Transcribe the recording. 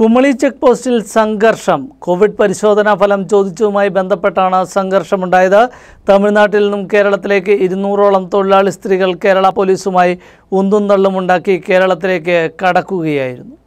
Kumily check പോസ്റ്റിൽ സംഘർഷം Covid പരിശോധനാ ഫലം ചോദിച്ചതുമായി ബന്ധപ്പെട്ടാണ് സംഘർഷമുണ്ടായത് തമിഴ്നാട്ടിൽ നിന്നും കേരളത്തിലേക്ക് ഇരുന്നൂറോളം തൊഴിലാളി സ്ത്രീകൾ കേരള പോലീസുമായി ഉന്തും തള്ളുമുണ്ടാക്കി കേരളത്തിലേക്ക് കടക്കുകയായിരുന്നു